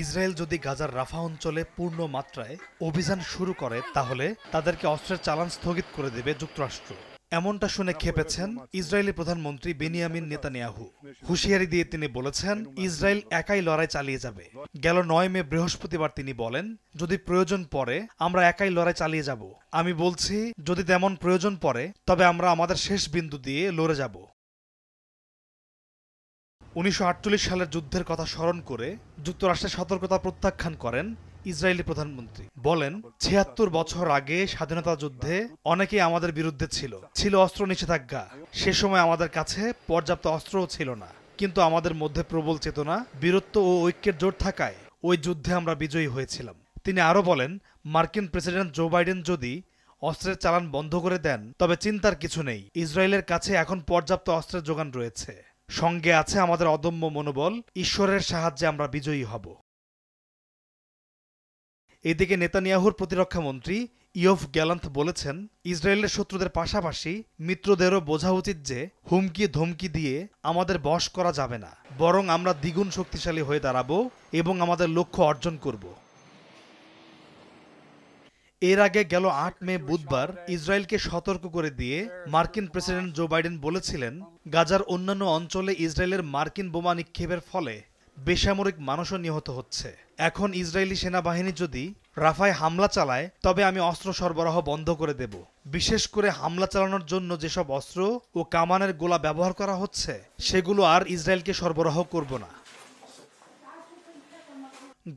Israel যদি গাজার রাফা অঞ্চলে পূর্ণ মাত্রায় অভিযান শুরু করে তাহলে তাদেরকে অস্ত্রের চালান স্থগিত করে দেবে যুক্তরাষ্ট্র এমনটা শুনে খেপেছেন ইসরায়েলি প্রধানমন্ত্রী বেনিয়ামিন নেতানিয়াহু হুঁশিয়ারি দিয়ে তিনি বলেছেন ইসরায়েল একাই লড়াই চালিয়ে যাবে গেল নয় মে বৃহস্পতিবার তিনি বলেন যদি প্রয়োজন পড়ে আমরা একাই লড়াই চালিয়ে যাব আমি বলছি যদি তেমন প্রয়োজন পড়ে তবে আমরা আমাদের শেষ বিন্দু দিয়ে লড়ে যাব উনিশশো সালের যুদ্ধের কথা স্মরণ করে যুক্তরাষ্ট্রের সতর্কতা প্রত্যাখ্যান করেন ইসরায়েলি প্রধানমন্ত্রী বলেন ছিয়াত্তর বছর আগে স্বাধীনতা যুদ্ধে অনেকেই আমাদের বিরুদ্ধে ছিল ছিল অস্ত্র নিষেধাজ্ঞা সে সময় আমাদের কাছে পর্যাপ্ত অস্ত্রও ছিল না কিন্তু আমাদের মধ্যে প্রবল চেতনা বীরত্ব ও ঐক্যের জোর থাকায় ওই যুদ্ধে আমরা বিজয়ী হয়েছিলাম তিনি আরও বলেন মার্কিন প্রেসিডেন্ট জো বাইডেন যদি অস্ত্রের চালান বন্ধ করে দেন তবে চিন্তার কিছু নেই ইসরায়েলের কাছে এখন পর্যাপ্ত অস্ত্রের যোগান রয়েছে সঙ্গে আছে আমাদের অদম্য মনোবল ঈশ্বরের সাহায্যে আমরা বিজয়ী হব এদিকে নেতানিয়াহুর প্রতিরক্ষা মন্ত্রী ইয়ফ গ্যালান্থ বলেছেন ইসরায়েলের শত্রুদের পাশাপাশি মিত্রদেরও বোঝা উচিত যে হুমকি ধমকি দিয়ে আমাদের বশ করা যাবে না বরং আমরা দ্বিগুণ শক্তিশালী হয়ে দাঁড়াব এবং আমাদের লক্ষ্য অর্জন করব এর আগে গেল আট মে বুধবার ইসরায়েলকে সতর্ক করে দিয়ে মার্কিন প্রেসিডেন্ট জো বাইডেন বলেছিলেন গাজার অন্যান্য অঞ্চলে ইসরায়েলের মার্কিন বোমা নিক্ষেপের ফলে বেসামরিক মানুষও নিহত হচ্ছে এখন ইসরায়েলি সেনাবাহিনী যদি রাফায় হামলা চালায় তবে আমি অস্ত্র সরবরাহ বন্ধ করে দেব বিশেষ করে হামলা চালানোর জন্য যেসব অস্ত্র ও কামানের গোলা ব্যবহার করা হচ্ছে সেগুলো আর ইসরায়েলকে সরবরাহ করব না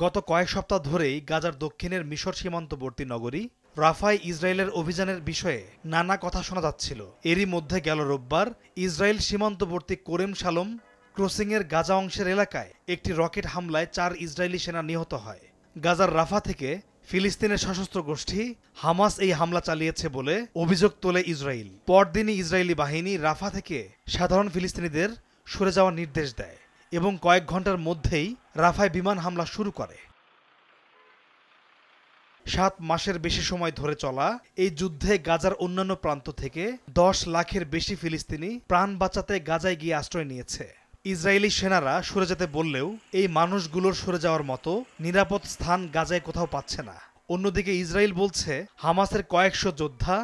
গত কয়েক সপ্তাহ ধরেই গাজার দক্ষিণের মিশর সীমান্তবর্তী নগরী রাফায় ইসরায়েলের অভিযানের বিষয়ে নানা কথা শোনা যাচ্ছিল এরই মধ্যে গেল রোববার ইসরায়েল সীমান্তবর্তী করেম সালম ক্রসিংয়ের গাজা অংশের এলাকায় একটি রকেট হামলায় চার ইসরায়েলি সেনা নিহত হয় গাজার রাফা থেকে ফিলিস্তিনের সশস্ত্র গোষ্ঠী হামাস এই হামলা চালিয়েছে বলে অভিযোগ তোলে ইসরায়েল পরদিনই ইসরায়েলি বাহিনী রাফা থেকে সাধারণ ফিলিস্তিনিদের সরে যাওয়ার নির্দেশ দেয় এবং কয়েক ঘন্টার মধ্যেই রাফায় বিমান হামলা শুরু করে সাত মাসের বেশি সময় ধরে চলা এই যুদ্ধে গাজার অন্যান্য প্রান্ত থেকে দশ লাখের বেশি ফিলিস্তিনি প্রাণ বাঁচাতে গাজায় গিয়ে আশ্রয় নিয়েছে ইসরায়েলি সেনারা সরে যেতে বললেও এই মানুষগুলোর সরে যাওয়ার মতো নিরাপদ স্থান গাজায় কোথাও পাচ্ছে না অন্যদিকে ইসরায়েল বলছে হামাসের কয়েকশো যোদ্ধা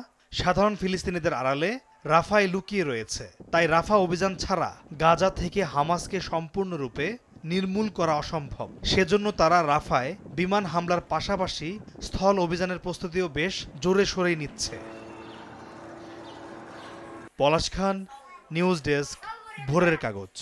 সাধারণ ফিলিস্তিনিদের আড়ালে রাফায় লুকিয়ে রয়েছে তাই রাফা অভিযান ছাড়া গাজা থেকে হামাসকে সম্পূর্ণরূপে নির্মূল করা অসম্ভব সেজন্য তারা রাফায় বিমান হামলার পাশাপাশি স্থল অভিযানের প্রস্তুতিও বেশ জোরে সরেই নিচ্ছে পলাশ খান নিউজ ডেস্ক ভোরের কাগজ